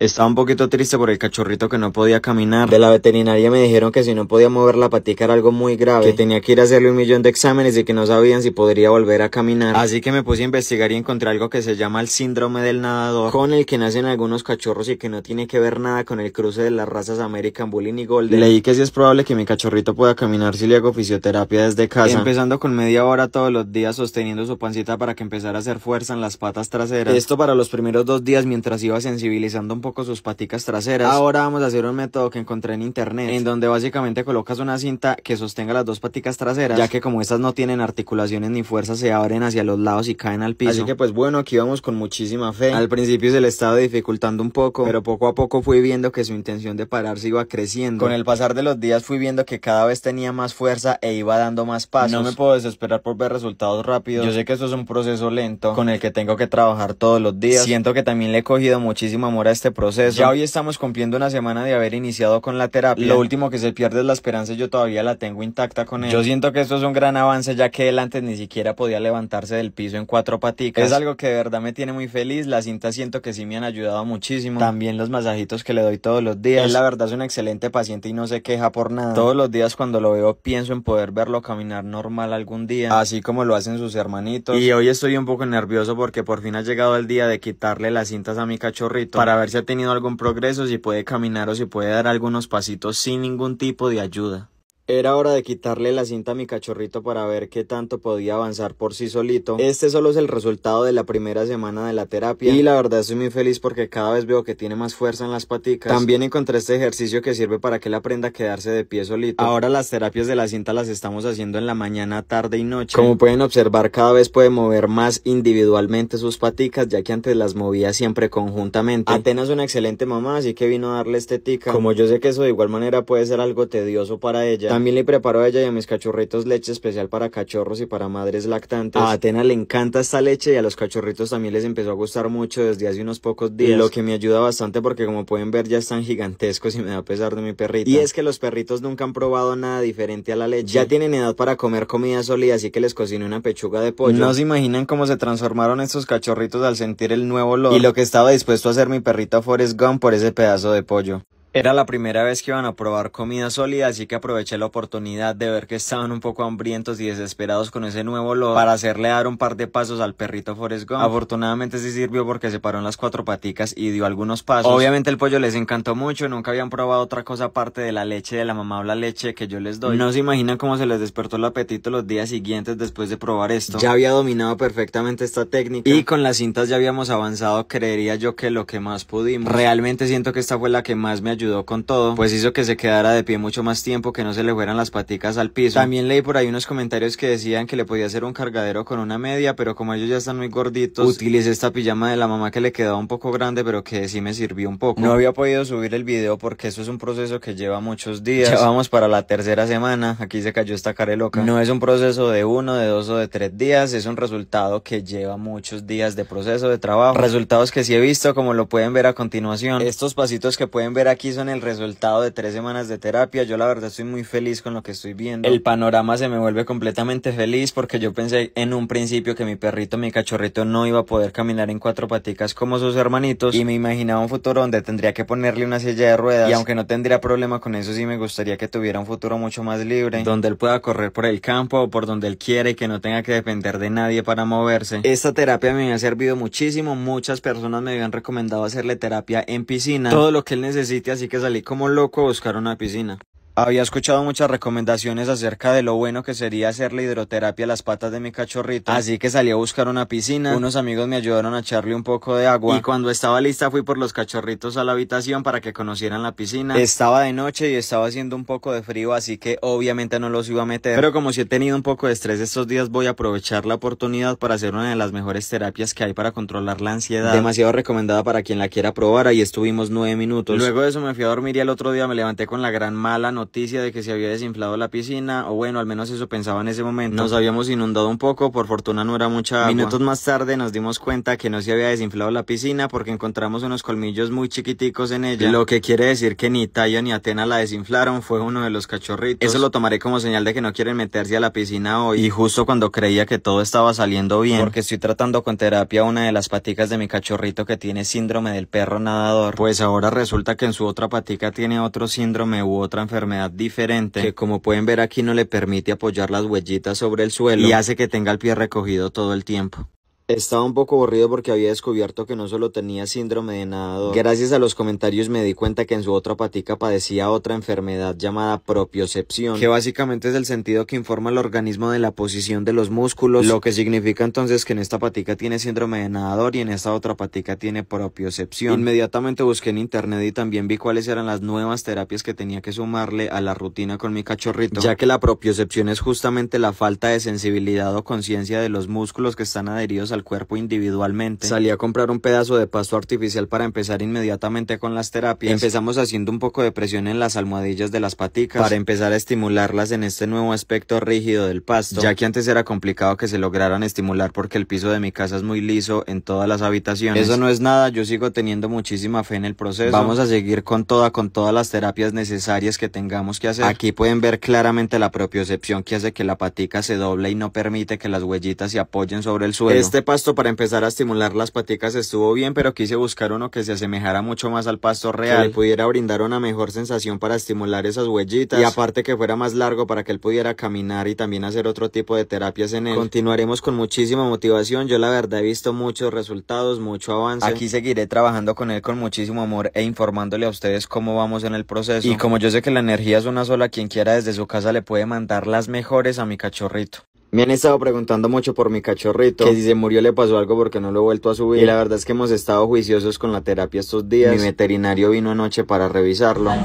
Estaba un poquito triste por el cachorrito que no podía caminar. De la veterinaria me dijeron que si no podía mover la patica era algo muy grave, que tenía que ir a hacerle un millón de exámenes y que no sabían si podría volver a caminar. Así que me puse a investigar y encontré algo que se llama el síndrome del nadador, con el que nacen algunos cachorros y que no tiene que ver nada con el cruce de las razas American Bullying y Golden. Leí que sí es probable que mi cachorrito pueda caminar si le hago fisioterapia desde casa. Empezando con media hora todos los días sosteniendo su pancita para que empezara a hacer fuerza en las patas traseras. Esto para los primeros dos días mientras iba sensibilizando un poco sus paticas traseras. Ahora vamos a hacer un método que encontré en internet, en donde básicamente colocas una cinta que sostenga las dos paticas traseras, ya que como estas no tienen articulaciones ni fuerza, se abren hacia los lados y caen al piso. Así que pues bueno, aquí vamos con muchísima fe. Al principio se le estaba dificultando un poco, pero poco a poco fui viendo que su intención de pararse iba creciendo. Con el pasar de los días fui viendo que cada vez tenía más fuerza e iba dando más pasos. No me puedo desesperar por ver resultados rápidos. Yo sé que esto es un proceso lento con el que tengo que trabajar todos los días. Siento que también le he cogido muchísimo amor a este proceso. Ya hoy estamos cumpliendo una semana de haber iniciado con la terapia. Lo último que se pierde es la esperanza y yo todavía la tengo intacta con él. Yo siento que esto es un gran avance ya que él antes ni siquiera podía levantarse del piso en cuatro paticas. Es algo que de verdad me tiene muy feliz. Las cintas siento que sí me han ayudado muchísimo. También los masajitos que le doy todos los días. Él la verdad es un excelente paciente y no se queja por nada. Todos los días cuando lo veo pienso en poder verlo caminar normal algún día, así como lo hacen sus hermanitos. Y hoy estoy un poco nervioso porque por fin ha llegado el día de quitarle las cintas a mi cachorrito para ver si tenido algún progreso, si puede caminar o si puede dar algunos pasitos sin ningún tipo de ayuda. Era hora de quitarle la cinta a mi cachorrito para ver qué tanto podía avanzar por sí solito. Este solo es el resultado de la primera semana de la terapia y la verdad estoy muy feliz porque cada vez veo que tiene más fuerza en las paticas. También encontré este ejercicio que sirve para que él aprenda a quedarse de pie solito. Ahora las terapias de la cinta las estamos haciendo en la mañana, tarde y noche. Como pueden observar cada vez puede mover más individualmente sus paticas ya que antes las movía siempre conjuntamente. Atena es una excelente mamá así que vino a darle estética. Como yo sé que eso de igual manera puede ser algo tedioso para ella. También le preparo a ella y a mis cachorritos leche especial para cachorros y para madres lactantes. A Atena le encanta esta leche y a los cachorritos también les empezó a gustar mucho desde hace unos pocos días. Lo que me ayuda bastante porque como pueden ver ya están gigantescos y me da pesar de mi perrito. Y es que los perritos nunca han probado nada diferente a la leche. Ya tienen edad para comer comida sólida, así que les cociné una pechuga de pollo. No se imaginan cómo se transformaron estos cachorritos al sentir el nuevo olor. Y lo que estaba dispuesto a hacer mi perrito Forrest Gump por ese pedazo de pollo. Era la primera vez que iban a probar comida sólida, así que aproveché la oportunidad de ver que estaban un poco hambrientos y desesperados con ese nuevo olor para hacerle dar un par de pasos al perrito Forrest Gump. Afortunadamente sí sirvió porque se paró las cuatro paticas y dio algunos pasos. Obviamente el pollo les encantó mucho, nunca habían probado otra cosa aparte de la leche de la mamá o la leche que yo les doy. No se imaginan cómo se les despertó el apetito los días siguientes después de probar esto. Ya había dominado perfectamente esta técnica y con las cintas ya habíamos avanzado, creería yo que lo que más pudimos. Realmente siento que esta fue la que más me ayudó ayudó con todo, pues hizo que se quedara de pie mucho más tiempo, que no se le fueran las paticas al piso. También leí por ahí unos comentarios que decían que le podía hacer un cargadero con una media, pero como ellos ya están muy gorditos, utilicé esta pijama de la mamá que le quedaba un poco grande, pero que sí me sirvió un poco. No había podido subir el video porque eso es un proceso que lleva muchos días. Ya vamos para la tercera semana, aquí se cayó esta cara loca. No es un proceso de uno, de dos o de tres días, es un resultado que lleva muchos días de proceso, de trabajo. Resultados que sí he visto, como lo pueden ver a continuación. Estos pasitos que pueden ver aquí son el resultado de tres semanas de terapia. Yo la verdad estoy muy feliz con lo que estoy viendo. El panorama se me vuelve completamente feliz porque yo pensé en un principio que mi perrito, mi cachorrito no iba a poder caminar en cuatro paticas como sus hermanitos y me imaginaba un futuro donde tendría que ponerle una silla de ruedas y aunque no tendría problema con eso sí me gustaría que tuviera un futuro mucho más libre donde él pueda correr por el campo o por donde él quiere y que no tenga que depender de nadie para moverse. Esta terapia me ha servido muchísimo, muchas personas me habían recomendado hacerle terapia en piscina, todo lo que él necesite así así que salí como loco a buscar una piscina. Había escuchado muchas recomendaciones acerca de lo bueno que sería hacer la hidroterapia a las patas de mi cachorrito, así que salí a buscar una piscina, unos amigos me ayudaron a echarle un poco de agua y cuando estaba lista fui por los cachorritos a la habitación para que conocieran la piscina. Estaba de noche y estaba haciendo un poco de frío, así que obviamente no los iba a meter, pero como si he tenido un poco de estrés estos días voy a aprovechar la oportunidad para hacer una de las mejores terapias que hay para controlar la ansiedad. Demasiado recomendada para quien la quiera probar, ahí estuvimos nueve minutos. Luego de eso me fui a dormir y el otro día me levanté con la gran mala noticia de que se había desinflado la piscina, o bueno, al menos eso pensaba en ese momento. Nos habíamos inundado un poco, por fortuna no era mucha Minutos más tarde nos dimos cuenta que no se había desinflado la piscina porque encontramos unos colmillos muy chiquiticos en ella, lo que quiere decir que ni Taya ni Atena la desinflaron, fue uno de los cachorritos. Eso lo tomaré como señal de que no quieren meterse a la piscina hoy, y justo cuando creía que todo estaba saliendo bien, porque estoy tratando con terapia una de las paticas de mi cachorrito que tiene síndrome del perro nadador, pues ahora resulta que en su otra patica tiene otro síndrome u otra enfermedad diferente que como pueden ver aquí no le permite apoyar las huellitas sobre el suelo y hace que tenga el pie recogido todo el tiempo. Estaba un poco aburrido porque había descubierto que no solo tenía síndrome de nadador. Gracias a los comentarios me di cuenta que en su otra patica padecía otra enfermedad llamada propiocepción, que básicamente es el sentido que informa al organismo de la posición de los músculos, lo que significa entonces que en esta patica tiene síndrome de nadador y en esta otra patica tiene propiocepción. Inmediatamente busqué en internet y también vi cuáles eran las nuevas terapias que tenía que sumarle a la rutina con mi cachorrito, ya que la propiocepción es justamente la falta de sensibilidad o conciencia de los músculos que están adheridos a al cuerpo individualmente. Salí a comprar un pedazo de pasto artificial para empezar inmediatamente con las terapias. Empezamos haciendo un poco de presión en las almohadillas de las paticas para empezar a estimularlas en este nuevo aspecto rígido del pasto, ya que antes era complicado que se lograran estimular porque el piso de mi casa es muy liso en todas las habitaciones. Eso no es nada, yo sigo teniendo muchísima fe en el proceso. Vamos a seguir con toda, con todas las terapias necesarias que tengamos que hacer. Aquí pueden ver claramente la propiocepción que hace que la patica se doble y no permite que las huellitas se apoyen sobre el suelo. Este pasto para empezar a estimular las paticas estuvo bien, pero quise buscar uno que se asemejara mucho más al pasto real, pudiera brindar una mejor sensación para estimular esas huellitas y aparte que fuera más largo para que él pudiera caminar y también hacer otro tipo de terapias en él. Continuaremos con muchísima motivación, yo la verdad he visto muchos resultados, mucho avance. Aquí seguiré trabajando con él con muchísimo amor e informándole a ustedes cómo vamos en el proceso. Y como yo sé que la energía es una sola, quien quiera desde su casa le puede mandar las mejores a mi cachorrito. Me han estado preguntando mucho por mi cachorrito, que si se murió le pasó algo porque no lo he vuelto a subir. Y la verdad es que hemos estado juiciosos con la terapia estos días. Mi veterinario vino anoche para revisarlo. Ah,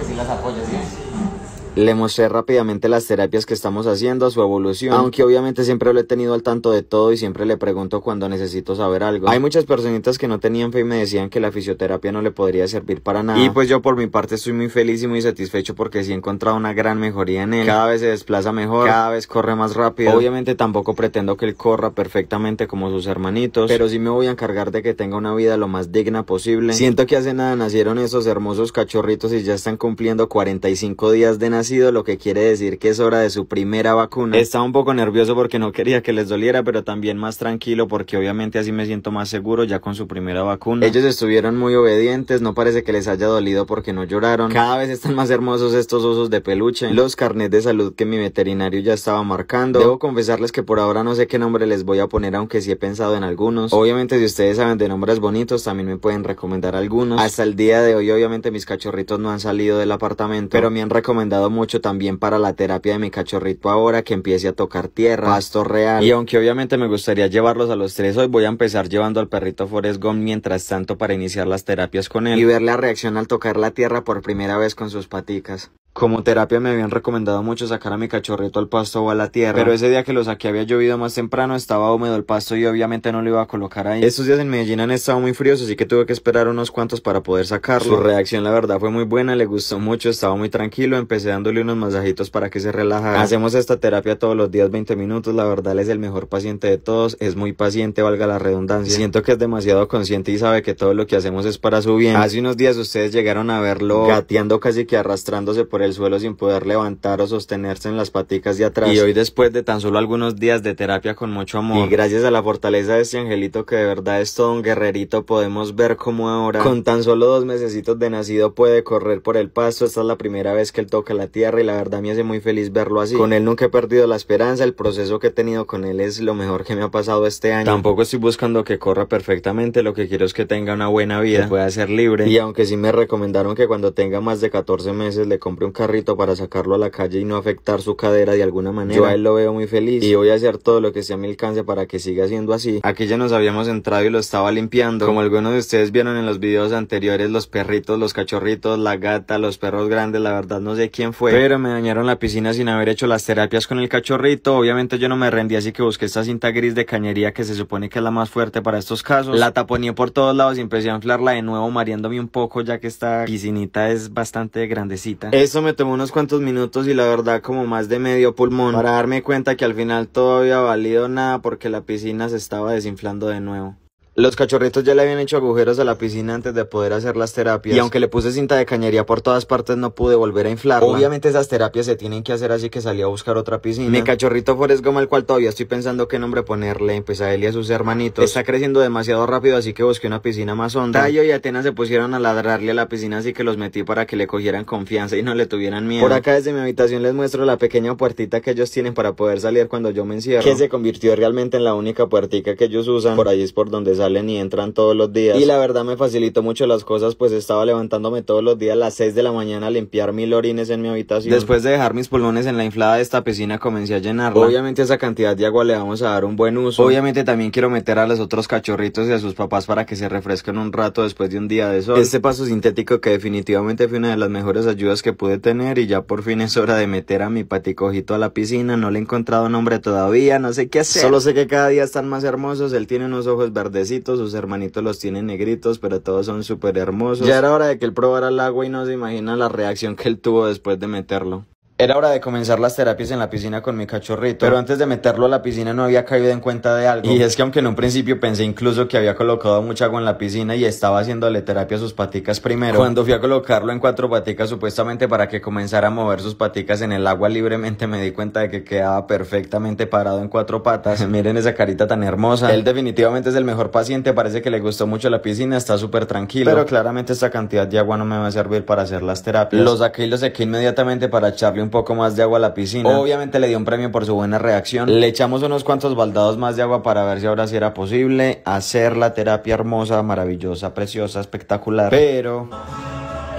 le mostré rápidamente las terapias que estamos haciendo, su evolución, aunque obviamente siempre lo he tenido al tanto de todo y siempre le pregunto cuando necesito saber algo. Hay muchas personitas que no tenían fe y me decían que la fisioterapia no le podría servir para nada. Y pues yo por mi parte estoy muy feliz y muy satisfecho porque sí he encontrado una gran mejoría en él. Cada vez se desplaza mejor, cada vez corre más rápido. Obviamente tampoco pretendo que él corra perfectamente como sus hermanitos, pero sí me voy a encargar de que tenga una vida lo más digna posible. Siento que hace nada nacieron esos hermosos cachorritos y ya están cumpliendo 45 días de nacimiento sido lo que quiere decir que es hora de su primera vacuna. Estaba un poco nervioso porque no quería que les doliera, pero también más tranquilo porque obviamente así me siento más seguro ya con su primera vacuna. Ellos estuvieron muy obedientes, no parece que les haya dolido porque no lloraron. Cada vez están más hermosos estos osos de peluche. Los carnets de salud que mi veterinario ya estaba marcando. Debo confesarles que por ahora no sé qué nombre les voy a poner, aunque sí he pensado en algunos. Obviamente si ustedes saben de nombres bonitos, también me pueden recomendar algunos. Hasta el día de hoy, obviamente mis cachorritos no han salido del apartamento, pero me han recomendado mucho también para la terapia de mi cachorrito ahora que empiece a tocar tierra, pasto real. Y aunque obviamente me gustaría llevarlos a los tres hoy, voy a empezar llevando al perrito Forest Gump mientras tanto para iniciar las terapias con él. Y ver la reacción al tocar la tierra por primera vez con sus paticas. Como terapia me habían recomendado mucho sacar a mi cachorrito al pasto o a la tierra, pero ese día que lo saqué había llovido más temprano, estaba húmedo el pasto y obviamente no lo iba a colocar ahí. Estos días en Medellín han estado muy fríos, así que tuve que esperar unos cuantos para poder sacarlo. Su reacción la verdad fue muy buena, le gustó mucho, estaba muy tranquilo, empecé a dándole unos masajitos para que se relaje. Hacemos esta terapia todos los días 20 minutos, la verdad es el mejor paciente de todos, es muy paciente, valga la redundancia. Siento que es demasiado consciente y sabe que todo lo que hacemos es para su bien. Hace unos días ustedes llegaron a verlo gateando casi que arrastrándose por el suelo sin poder levantar o sostenerse en las paticas de atrás. Y hoy después de tan solo algunos días de terapia con mucho amor y gracias a la fortaleza de este angelito que de verdad es todo un guerrerito, podemos ver cómo ahora con tan solo dos mesecitos de nacido puede correr por el pasto. Esta es la primera vez que él toca la tierra y la verdad me hace muy feliz verlo así. Con él nunca he perdido la esperanza, el proceso que he tenido con él es lo mejor que me ha pasado este año. Tampoco estoy buscando que corra perfectamente, lo que quiero es que tenga una buena vida, que pueda ser libre. Y aunque sí me recomendaron que cuando tenga más de 14 meses le compre un carrito para sacarlo a la calle y no afectar su cadera de alguna manera. Yo a él lo veo muy feliz y voy a hacer todo lo que sea a mi alcance para que siga siendo así. Aquí ya nos habíamos entrado y lo estaba limpiando. Como algunos de ustedes vieron en los videos anteriores, los perritos, los cachorritos, la gata, los perros grandes, la verdad no sé quién fue pero me dañaron la piscina sin haber hecho las terapias con el cachorrito. Obviamente yo no me rendí, así que busqué esta cinta gris de cañería que se supone que es la más fuerte para estos casos. La taponé por todos lados y empecé a inflarla de nuevo, mareándome un poco, ya que esta piscinita es bastante grandecita. Eso me tomó unos cuantos minutos y la verdad como más de medio pulmón para darme cuenta que al final todo había valido nada porque la piscina se estaba desinflando de nuevo. Los cachorritos ya le habían hecho agujeros a la piscina antes de poder hacer las terapias. Y aunque le puse cinta de cañería por todas partes, no pude volver a inflarla. Obviamente esas terapias se tienen que hacer así que salí a buscar otra piscina. Mi cachorrito Forrest Goma, el cual todavía estoy pensando qué nombre ponerle, pues a él y a sus hermanitos. Está creciendo demasiado rápido, así que busqué una piscina más honda. Tayo y Atenas se pusieron a ladrarle a la piscina, así que los metí para que le cogieran confianza y no le tuvieran miedo. Por acá desde mi habitación les muestro la pequeña puertita que ellos tienen para poder salir cuando yo me encierro. Que se convirtió realmente en la única puertica que ellos usan. Por ahí es por donde salen y entran todos los días. Y la verdad me facilitó mucho las cosas, pues estaba levantándome todos los días a las 6 de la mañana a limpiar mil orines en mi habitación. Después de dejar mis pulmones en la inflada de esta piscina, comencé a llenarla. Obviamente esa cantidad de agua le vamos a dar un buen uso. Obviamente también quiero meter a los otros cachorritos y a sus papás para que se refresquen un rato después de un día de sol. Este paso sintético que definitivamente fue una de las mejores ayudas que pude tener y ya por fin es hora de meter a mi paticojito a la piscina. No le he encontrado nombre todavía, no sé qué hacer. Solo sé que cada día están más hermosos, él tiene unos ojos verdecitos sus hermanitos los tienen negritos, pero todos son súper hermosos. Ya era hora de que él probara el agua y no se imagina la reacción que él tuvo después de meterlo. Era hora de comenzar las terapias en la piscina con mi cachorrito, pero antes de meterlo a la piscina no había caído en cuenta de algo. Y es que aunque en un principio pensé incluso que había colocado mucha agua en la piscina y estaba haciéndole terapia a sus paticas primero, cuando fui a colocarlo en cuatro paticas supuestamente para que comenzara a mover sus paticas en el agua libremente me di cuenta de que quedaba perfectamente parado en cuatro patas. Miren esa carita tan hermosa. Él definitivamente es el mejor paciente, parece que le gustó mucho la piscina, está súper tranquilo. Pero claramente esta cantidad de agua no me va a servir para hacer las terapias. Lo saqué y lo sequé inmediatamente para echarle un poco más de agua a la piscina. Obviamente le dio un premio por su buena reacción. Le echamos unos cuantos baldados más de agua para ver si ahora sí era posible hacer la terapia hermosa, maravillosa, preciosa, espectacular. Pero...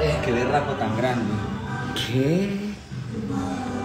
Eh, tan grande! ¿Qué?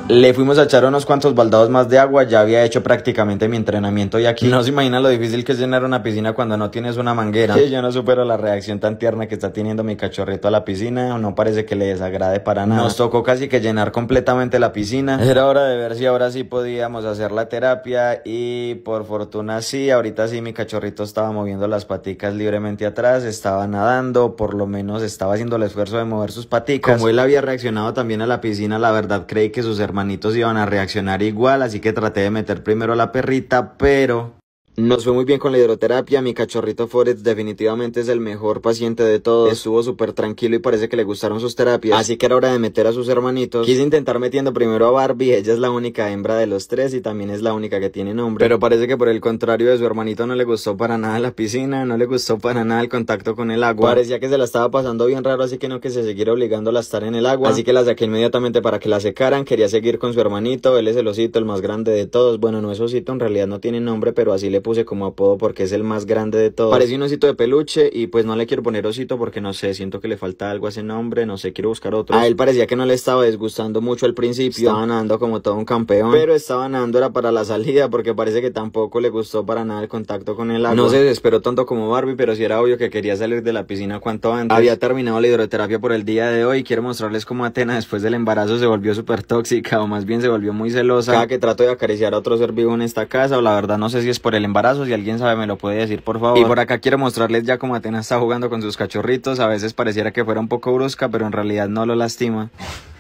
Le fuimos a echar unos cuantos baldados más de agua, ya había hecho prácticamente mi entrenamiento y aquí no se imagina lo difícil que es llenar una piscina cuando no tienes una manguera. Sí, yo no supero la reacción tan tierna que está teniendo mi cachorrito a la piscina, no parece que le desagrade para nada. Nos tocó casi que llenar completamente la piscina. Era hora de ver si ahora sí podíamos hacer la terapia y por fortuna sí, ahorita sí mi cachorrito estaba moviendo las paticas libremente atrás, estaba nadando, por lo menos estaba haciendo el esfuerzo de mover sus paticas. Como él había reaccionado también a la piscina, la verdad creí que sus hermanos Manitos iban a reaccionar igual, así que traté de meter primero a la perrita, pero nos fue muy bien con la hidroterapia, mi cachorrito Forex definitivamente es el mejor paciente de todos, estuvo súper tranquilo y parece que le gustaron sus terapias, así que era hora de meter a sus hermanitos. Quise intentar metiendo primero a Barbie, ella es la única hembra de los tres y también es la única que tiene nombre, pero parece que por el contrario de su hermanito no le gustó para nada la piscina, no le gustó para nada el contacto con el agua, parecía que se la estaba pasando bien raro, así que no que se siguiera obligándola a estar en el agua, así que la saqué inmediatamente para que la secaran, quería seguir con su hermanito, él es el osito, el más grande de todos, bueno no es osito, en realidad no tiene nombre, pero así le puse como apodo porque es el más grande de todos. Parece un osito de peluche y pues no le quiero poner osito porque no sé, siento que le falta algo a ese nombre, no sé, quiero buscar otro. A él parecía que no le estaba desgustando mucho al principio, estaba nadando como todo un campeón, pero estaba nadando era para la salida porque parece que tampoco le gustó para nada el contacto con el agua. No se desesperó tanto como Barbie, pero sí era obvio que quería salir de la piscina cuanto antes. Había terminado la hidroterapia por el día de hoy y quiero mostrarles cómo Atena después del embarazo se volvió súper tóxica o más bien se volvió muy celosa. Cada que trato de acariciar a otro ser vivo en esta casa o la verdad no sé si es por el embarazo si alguien sabe me lo puede decir por favor. Y por acá quiero mostrarles ya como Atena está jugando con sus cachorritos, a veces pareciera que fuera un poco brusca, pero en realidad no lo lastima.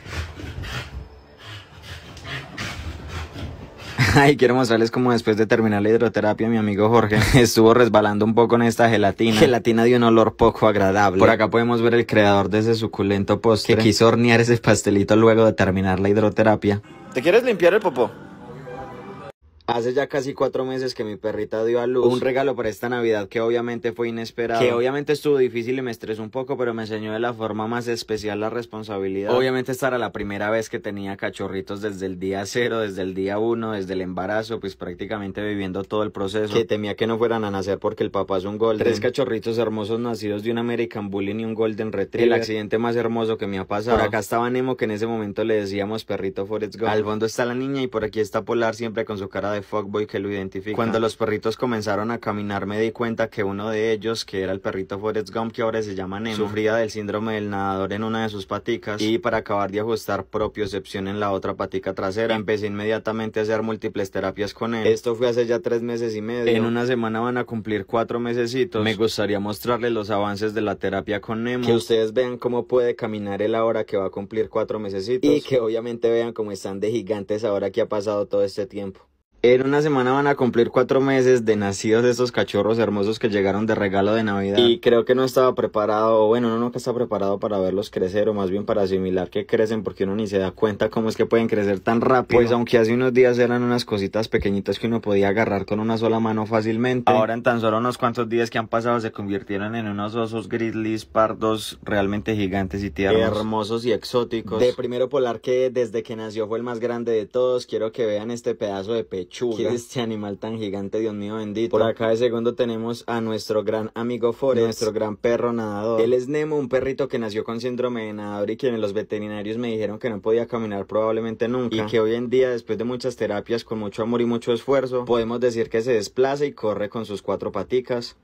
Ay, quiero mostrarles cómo después de terminar la hidroterapia mi amigo Jorge estuvo resbalando un poco en esta gelatina. Gelatina de un olor poco agradable. Por acá podemos ver el creador de ese suculento postre que quiso hornear ese pastelito luego de terminar la hidroterapia. ¿Te quieres limpiar el popó? Hace ya casi cuatro meses que mi perrita dio a luz un regalo para esta Navidad que obviamente fue inesperado, que obviamente estuvo difícil y me estresó un poco, pero me enseñó de la forma más especial la responsabilidad. Obviamente esta era la primera vez que tenía cachorritos desde el día cero, desde el día uno, desde el embarazo, pues prácticamente viviendo todo el proceso. Que temía que no fueran a nacer porque el papá es un golden. Tres cachorritos hermosos nacidos de un American Bullying y un golden retriever. El accidente más hermoso que me ha pasado. Por acá estaba Nemo que en ese momento le decíamos perrito its Gump. Al fondo está la niña y por aquí está Polar siempre con su cara de fuckboy que lo identifica. Cuando los perritos comenzaron a caminar me di cuenta que uno de ellos, que era el perrito Forrest Gump que ahora se llama Nemo, sufría del síndrome del nadador en una de sus paticas y para acabar de ajustar propiocepción en la otra patica trasera empecé inmediatamente a hacer múltiples terapias con él. Esto fue hace ya tres meses y medio. En una semana van a cumplir cuatro mesecitos. Me gustaría mostrarles los avances de la terapia con Nemo. Que ustedes vean cómo puede caminar él ahora que va a cumplir cuatro mesecitos. Y que obviamente vean cómo están de gigantes ahora que ha pasado todo este tiempo. En una semana van a cumplir cuatro meses de nacidos de estos cachorros hermosos que llegaron de regalo de Navidad. Y creo que no estaba preparado, bueno, uno nunca está preparado para verlos crecer o más bien para asimilar que crecen porque uno ni se da cuenta cómo es que pueden crecer tan rápido. Pues aunque hace unos días eran unas cositas pequeñitas que uno podía agarrar con una sola mano fácilmente, ahora en tan solo unos cuantos días que han pasado se convirtieron en unos osos grizzlies pardos realmente gigantes y tiernos. Hermosos y exóticos. De primero polar que desde que nació fue el más grande de todos, quiero que vean este pedazo de pecho ¿Qué es este animal tan gigante, Dios mío bendito? Por acá de segundo tenemos a nuestro gran amigo Forest, nuestro gran perro nadador. Él es Nemo, un perrito que nació con síndrome de nadador y quienes los veterinarios me dijeron que no podía caminar probablemente nunca. Y que hoy en día, después de muchas terapias, con mucho amor y mucho esfuerzo, podemos decir que se desplaza y corre con sus cuatro paticas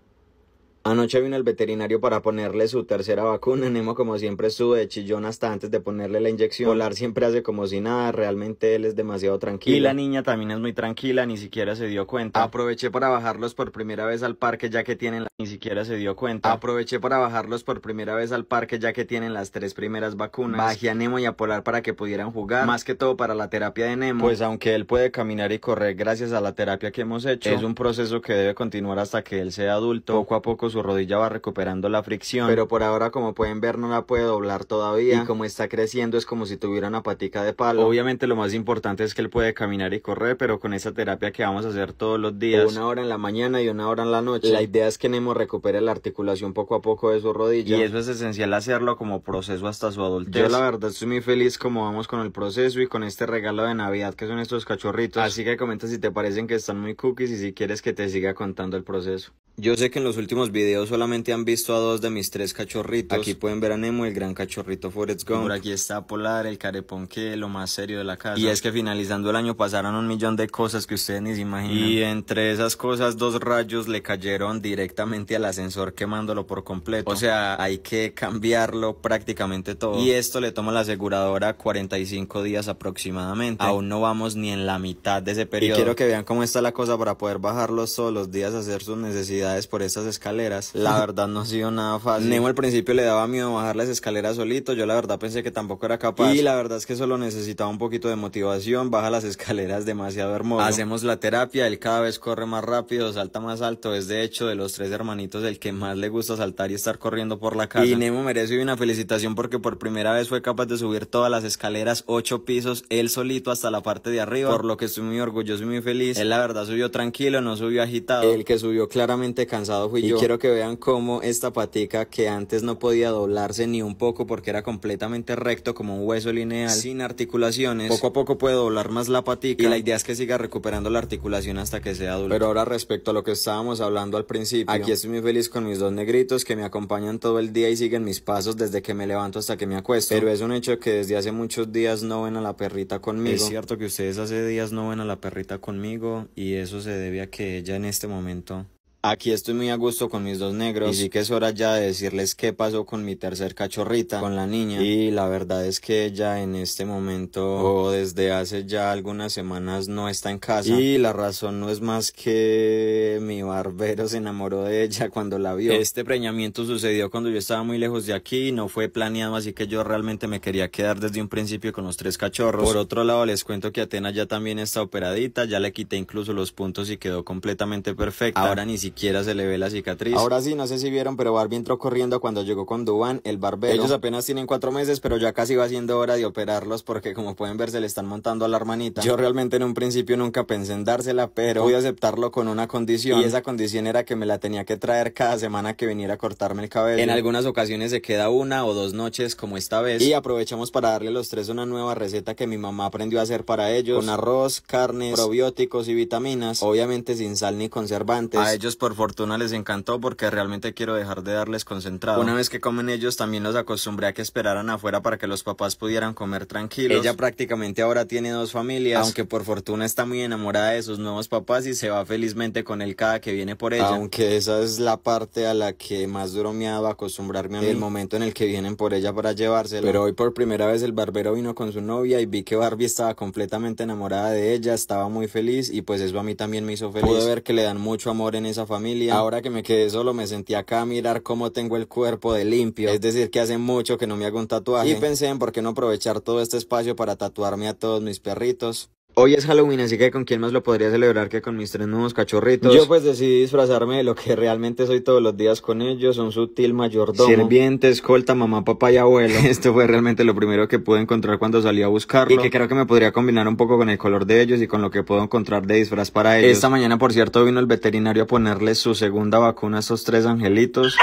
Anoche vino el veterinario para ponerle su tercera vacuna. Nemo, como siempre, estuvo de chillón hasta antes de ponerle la inyección. Polar siempre hace como si nada. Realmente él es demasiado tranquilo. Y la niña también es muy tranquila, ni siquiera se dio cuenta. Ah. Aproveché para bajarlos por primera vez al parque ya que tienen Ni siquiera se dio cuenta. Ah. Aproveché para bajarlos por primera vez al parque ya que tienen las tres primeras vacunas. Bajé a Nemo y a Polar para que pudieran jugar. Más que todo para la terapia de Nemo. Pues aunque él puede caminar y correr gracias a la terapia que hemos hecho, es un proceso que debe continuar hasta que él sea adulto. Poco a poco su rodilla va recuperando la fricción, pero por ahora como pueden ver no la puede doblar todavía y como está creciendo es como si tuviera una patica de palo. Obviamente lo más importante es que él puede caminar y correr, pero con esa terapia que vamos a hacer todos los días, una hora en la mañana y una hora en la noche, la idea es que Nemo recupere la articulación poco a poco de su rodilla. Y eso es esencial hacerlo como proceso hasta su adultez. Yo la verdad estoy muy feliz como vamos con el proceso y con este regalo de Navidad que son estos cachorritos. Así que comenta si te parecen que están muy cookies y si quieres que te siga contando el proceso. Yo sé que en los últimos video solamente han visto a dos de mis tres cachorritos. Aquí pueden ver a Nemo, el gran cachorrito Forrest Gump. Por aquí está Polar, el carepón que lo más serio de la casa. Y es que finalizando el año pasaron un millón de cosas que ustedes ni se imaginan. Y entre esas cosas, dos rayos le cayeron directamente al ascensor quemándolo por completo. O sea, hay que cambiarlo prácticamente todo. Y esto le toma la aseguradora 45 días aproximadamente. Aún no vamos ni en la mitad de ese periodo. Y quiero que vean cómo está la cosa para poder bajarlo todos los días, hacer sus necesidades por estas escaleras. La verdad no ha sido nada fácil. Nemo al principio le daba miedo bajar las escaleras solito, yo la verdad pensé que tampoco era capaz. Y la verdad es que solo necesitaba un poquito de motivación, baja las escaleras demasiado hermoso. Hacemos la terapia, él cada vez corre más rápido, salta más alto, es de hecho de los tres hermanitos el que más le gusta saltar y estar corriendo por la casa. Y Nemo merece una felicitación porque por primera vez fue capaz de subir todas las escaleras, ocho pisos, él solito hasta la parte de arriba, por lo que estoy muy orgulloso y muy feliz. Él la verdad subió tranquilo, no subió agitado. El que subió claramente cansado fui yo. Quiero que vean cómo esta patica que antes no podía doblarse ni un poco porque era completamente recto como un hueso lineal sin articulaciones, poco a poco puede doblar más la patica y la idea es que siga recuperando la articulación hasta que sea adulto. Pero ahora respecto a lo que estábamos hablando al principio, aquí estoy muy feliz con mis dos negritos que me acompañan todo el día y siguen mis pasos desde que me levanto hasta que me acuesto. Pero es un hecho que desde hace muchos días no ven a la perrita conmigo. Es cierto que ustedes hace días no ven a la perrita conmigo y eso se debe a que ella en este momento Aquí estoy muy a gusto con mis dos negros y sí que es hora ya de decirles qué pasó con mi tercer cachorrita, con la niña. Y la verdad es que ella en este momento oh. o desde hace ya algunas semanas no está en casa. Y la razón no es más que mi barbero se enamoró de ella cuando la vio. Este preñamiento sucedió cuando yo estaba muy lejos de aquí no fue planeado, así que yo realmente me quería quedar desde un principio con los tres cachorros. Por otro lado, les cuento que Atena ya también está operadita, ya le quité incluso los puntos y quedó completamente perfecta. Ahora ni siquiera quiera se le ve la cicatriz. Ahora sí, no sé si vieron, pero Barbie entró corriendo cuando llegó con Duan, el barbero. Ellos apenas tienen cuatro meses, pero ya casi va siendo hora de operarlos porque como pueden ver se le están montando a la hermanita. Yo realmente en un principio nunca pensé en dársela, pero voy a aceptarlo con una condición. Y esa condición era que me la tenía que traer cada semana que viniera a cortarme el cabello. En algunas ocasiones se queda una o dos noches como esta vez. Y aprovechamos para darle a los tres una nueva receta que mi mamá aprendió a hacer para ellos. Con arroz, carnes, probióticos y vitaminas. Obviamente sin sal ni conservantes. A ellos por fortuna les encantó porque realmente quiero dejar de darles concentrado. Una vez que comen ellos también los acostumbré a que esperaran afuera para que los papás pudieran comer tranquilos. Ella prácticamente ahora tiene dos familias, aunque por fortuna está muy enamorada de sus nuevos papás y se va felizmente con él cada que viene por ella. Aunque esa es la parte a la que más duro me ha acostumbrarme a El momento en el que vienen por ella para llevársela. Pero hoy por primera vez el barbero vino con su novia y vi que Barbie estaba completamente enamorada de ella, estaba muy feliz y pues eso a mí también me hizo feliz. Pude ver que le dan mucho amor en esa familia. Ahora que me quedé solo me sentí acá a mirar cómo tengo el cuerpo de limpio. Es decir, que hace mucho que no me hago un tatuaje. Y pensé en por qué no aprovechar todo este espacio para tatuarme a todos mis perritos. Hoy es Halloween, así que ¿con quién más lo podría celebrar que con mis tres nuevos cachorritos? Yo pues decidí disfrazarme de lo que realmente soy todos los días con ellos, un sutil mayordomo. Sirviente, escolta, mamá, papá y abuelo. Esto fue realmente lo primero que pude encontrar cuando salí a buscarlo. Y que creo que me podría combinar un poco con el color de ellos y con lo que puedo encontrar de disfraz para ellos. Esta mañana, por cierto, vino el veterinario a ponerle su segunda vacuna a esos tres angelitos.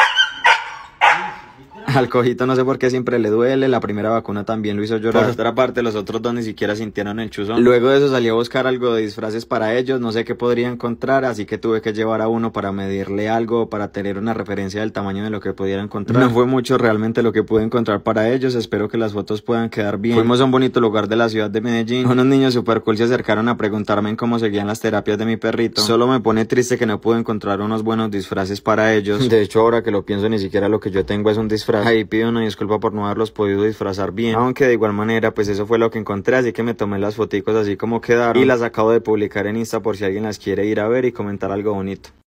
Al cojito no sé por qué siempre le duele, la primera vacuna también lo hizo llorar. Por otra parte, los otros dos ni siquiera sintieron el chuzón. Luego de eso salí a buscar algo de disfraces para ellos, no sé qué podría encontrar, así que tuve que llevar a uno para medirle algo, para tener una referencia del tamaño de lo que pudiera encontrar. No fue mucho realmente lo que pude encontrar para ellos, espero que las fotos puedan quedar bien. Fuimos a un bonito lugar de la ciudad de Medellín, unos niños super cool se acercaron a preguntarme en cómo seguían las terapias de mi perrito. Solo me pone triste que no pude encontrar unos buenos disfraces para ellos. De hecho, ahora que lo pienso, ni siquiera lo que yo tengo es un disfraz Ahí pido una disculpa por no haberlos podido disfrazar bien, aunque de igual manera pues eso fue lo que encontré, así que me tomé las foticos así como quedaron y las acabo de publicar en Insta por si alguien las quiere ir a ver y comentar algo bonito.